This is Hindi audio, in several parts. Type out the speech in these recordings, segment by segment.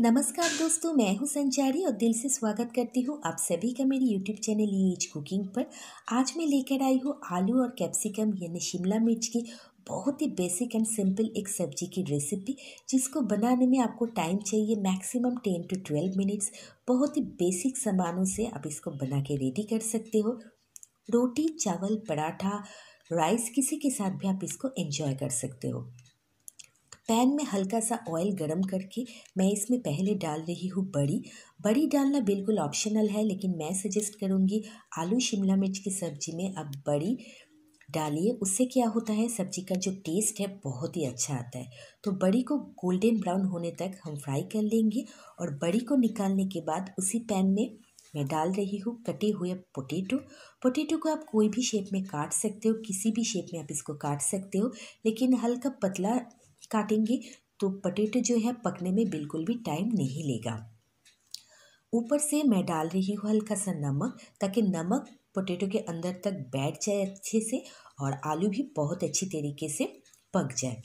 नमस्कार दोस्तों मैं हूं संचारी और दिल से स्वागत करती हूं आप सभी का मेरे यूट्यूब चैनल ई कुकिंग पर आज मैं लेकर आई हूं आलू और कैप्सिकम यानी शिमला मिर्च की बहुत ही बेसिक एंड सिंपल एक सब्जी की रेसिपी जिसको बनाने में आपको टाइम चाहिए maximum ten to twelve minutes बहुत ही बेसिक सामानों से आप इसको बना के रेडी कर सकते हो रोटी चावल पराठा राइस किसी के साथ भी आप इसको एंजॉय कर सकते हो पैन में हल्का सा ऑयल गरम करके मैं इसमें पहले डाल रही हूँ बड़ी बड़ी डालना बिल्कुल ऑप्शनल है लेकिन मैं सजेस्ट करूँगी आलू शिमला मिर्च की सब्ज़ी में आप बड़ी डालिए उससे क्या होता है सब्जी का जो टेस्ट है बहुत ही अच्छा आता है तो बड़ी को गोल्डन ब्राउन होने तक हम फ्राई कर लेंगे और बड़ी को निकालने के बाद उसी पैन में मैं डाल रही हूँ कटे हुए पोटैटो पोटैटो को आप कोई भी शेप में काट सकते हो किसी भी शेप में आप इसको काट सकते हो लेकिन हल्का पतला काटेंगे तो पटेटो जो है पकने में बिल्कुल भी टाइम नहीं लेगा ऊपर से मैं डाल रही हूँ हल्का सा नमक ताकि नमक पोटेटो के अंदर तक बैठ जाए अच्छे से और आलू भी बहुत अच्छी तरीके से पक जाए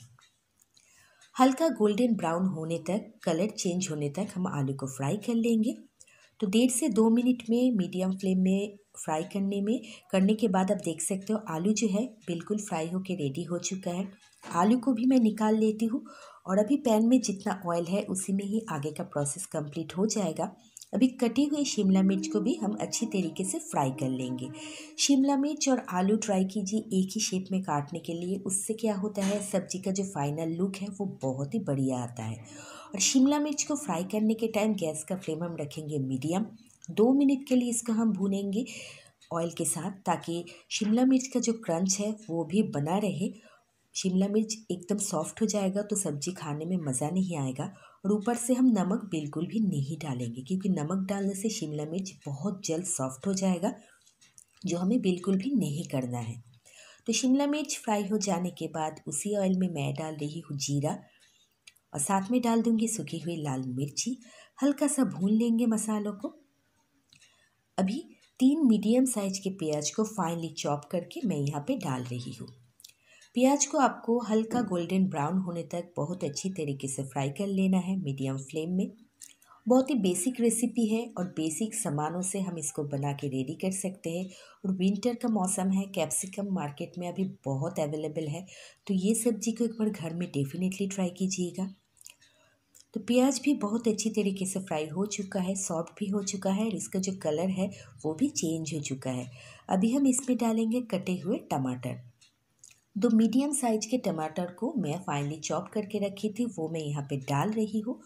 हल्का गोल्डन ब्राउन होने तक कलर चेंज होने तक हम आलू को फ्राई कर लेंगे तो डेढ़ से दो मिनट में मीडियम फ्लेम में फ्राई करने में करने के बाद आप देख सकते हो आलू जो है बिल्कुल फ्राई होकर रेडी हो चुका है आलू को भी मैं निकाल लेती हूँ और अभी पैन में जितना ऑयल है उसी में ही आगे का प्रोसेस कंप्लीट हो जाएगा अभी कटी हुई शिमला मिर्च को भी हम अच्छी तरीके से फ्राई कर लेंगे शिमला मिर्च और आलू ट्राई कीजिए एक ही शेप में काटने के लिए उससे क्या होता है सब्जी का जो फाइनल लुक है वो बहुत ही बढ़िया आता है और शिमला मिर्च को फ्राई करने के टाइम गैस का फ्लेम हम रखेंगे मीडियम दो मिनट के लिए इसको हम भूनेंगे ऑयल के साथ ताकि शिमला मिर्च का जो क्रंच है वो भी बना रहे शिमला मिर्च एकदम सॉफ्ट हो जाएगा तो सब्जी खाने में मज़ा नहीं आएगा और ऊपर से हम नमक बिल्कुल भी नहीं डालेंगे क्योंकि नमक डालने से शिमला मिर्च बहुत जल्द सॉफ्ट हो जाएगा जो हमें बिल्कुल भी नहीं करना है तो शिमला मिर्च फ्राई हो जाने के बाद उसी ऑयल में मैं डाल रही हूँ जीरा और साथ में डाल दूँगी सूखी हुई लाल मिर्ची हल्का सा भून लेंगे मसालों को अभी तीन मीडियम साइज के प्याज को फाइनली चॉप करके मैं यहाँ पे डाल रही हूँ प्याज को आपको हल्का गोल्डन ब्राउन होने तक बहुत अच्छी तरीके से फ्राई कर लेना है मीडियम फ्लेम में बहुत ही बेसिक रेसिपी है और बेसिक सामानों से हम इसको बना के रेडी कर सकते हैं और विंटर का मौसम है कैप्सिकम मार्केट में अभी बहुत अवेलेबल है तो ये सब्जी को एक बार घर में डेफिनेटली ट्राई कीजिएगा तो प्याज भी बहुत अच्छी तरीके से फ्राई हो चुका है सॉफ्ट भी हो चुका है और इसका जो कलर है वो भी चेंज हो चुका है अभी हम इसमें डालेंगे कटे हुए टमाटर दो मीडियम साइज के टमाटर को मैं फाइनली चॉप करके रखी थी वो मैं यहाँ पे डाल रही हूँ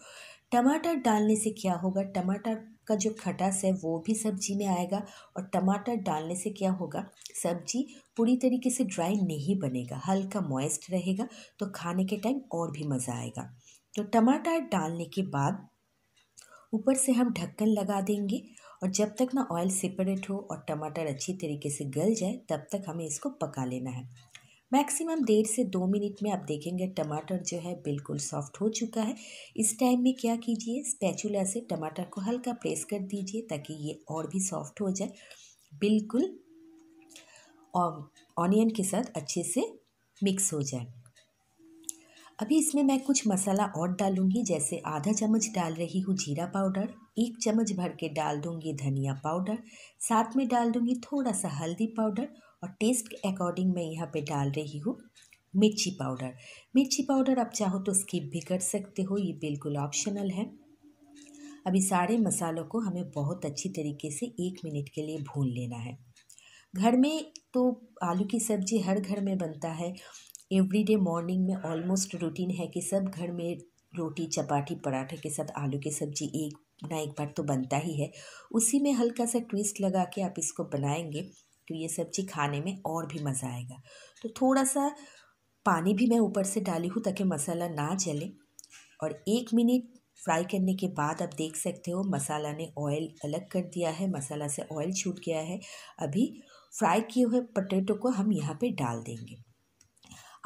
टमाटर डालने से क्या होगा टमाटर का जो खटास है वो भी सब्जी में आएगा और टमाटर डालने से क्या होगा सब्जी पूरी तरीके से ड्राई नहीं बनेगा हल्का मॉइस्ट रहेगा तो खाने के टाइम और भी मज़ा आएगा तो टमाटर डालने के बाद ऊपर से हम ढक्कन लगा देंगे और जब तक ना ऑयल सेपरेट हो और टमाटर अच्छी तरीके से गल जाए तब तक हमें इसको पका लेना है मैक्सिमम डेढ़ से दो मिनट में आप देखेंगे टमाटर जो है बिल्कुल सॉफ्ट हो चुका है इस टाइम में क्या कीजिए स्पैचुला से टमाटर को हल्का प्रेस कर दीजिए ताकि ये और भी सॉफ्ट हो जाए बिल्कुल और um, ऑनियन के साथ अच्छे से मिक्स हो जाए अभी इसमें मैं कुछ मसाला और डालूंगी जैसे आधा चम्मच डाल रही हूँ जीरा पाउडर एक चम्मच भर के डाल दूंगी धनिया पाउडर साथ में डाल दूंगी थोड़ा सा हल्दी पाउडर और टेस्ट के अकॉर्डिंग मैं यहाँ पे डाल रही हूँ मिर्ची पाउडर मिर्ची पाउडर आप चाहो तो स्किप भी कर सकते हो ये बिल्कुल ऑप्शनल है अभी सारे मसालों को हमें बहुत अच्छी तरीके से एक मिनट के लिए भून लेना है घर में तो आलू की सब्ज़ी हर घर में बनता है एवरीडे मॉर्निंग में ऑलमोस्ट रूटीन है कि सब घर में रोटी चपाटी पराठे के साथ आलू की सब्ज़ी एक ना एक बार तो बनता ही है उसी में हल्का सा ट्विस्ट लगा के आप इसको बनाएंगे तो ये सब्जी खाने में और भी मज़ा आएगा तो थोड़ा सा पानी भी मैं ऊपर से डाली हूँ ताकि मसाला ना जले और एक मिनट फ्राई करने के बाद आप देख सकते हो मसाला ने ऑयल अलग कर दिया है मसाला से ऑयल छूट गया है अभी फ्राई किए हुए पटेटो को हम यहाँ पे डाल देंगे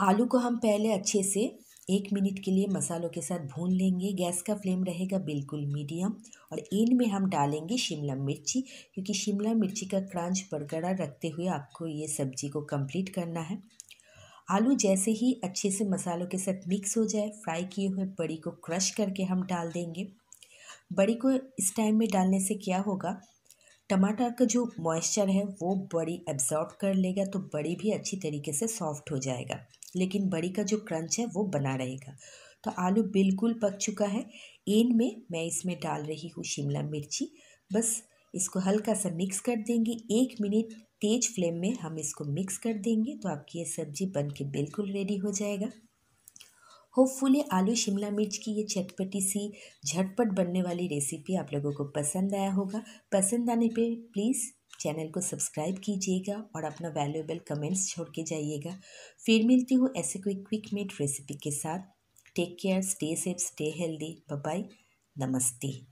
आलू को हम पहले अच्छे से एक मिनट के लिए मसालों के साथ भून लेंगे गैस का फ्लेम रहेगा बिल्कुल मीडियम और एंड में हम डालेंगे शिमला मिर्ची क्योंकि शिमला मिर्ची का क्रांच बरकरार रखते हुए आपको ये सब्जी को कंप्लीट करना है आलू जैसे ही अच्छे से मसालों के साथ मिक्स हो जाए फ्राई किए हुए बड़ी को क्रश करके हम डाल देंगे बड़ी को इस टाइम में डालने से क्या होगा टमाटर का जो मॉइस्चर है वो बड़ी एब्जॉर्ब कर लेगा तो बड़ी भी अच्छी तरीके से सॉफ्ट हो जाएगा लेकिन बड़ी का जो क्रंच है वो बना रहेगा तो आलू बिल्कुल पक चुका है एन में मैं इसमें डाल रही हूँ शिमला मिर्ची बस इसको हल्का सा मिक्स कर देंगे एक मिनट तेज फ्लेम में हम इसको मिक्स कर देंगे तो आपकी ये सब्ज़ी बन के बिल्कुल रेडी हो जाएगा होपफुली आलू शिमला मिर्च की ये चटपटी सी झटपट बनने वाली रेसिपी आप लोगों को पसंद आया होगा पसंद आने पे प्लीज़ चैनल को सब्सक्राइब कीजिएगा और अपना वैल्यूएबल कमेंट्स छोड़ के जाइएगा फिर मिलती हूँ ऐसे कोई क्विक मेड रेसिपी के साथ take care stay safe stay healthy bye नमस्ते